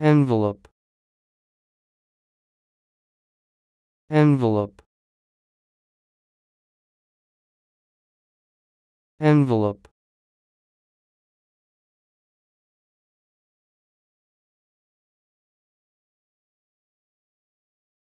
envelope envelope envelope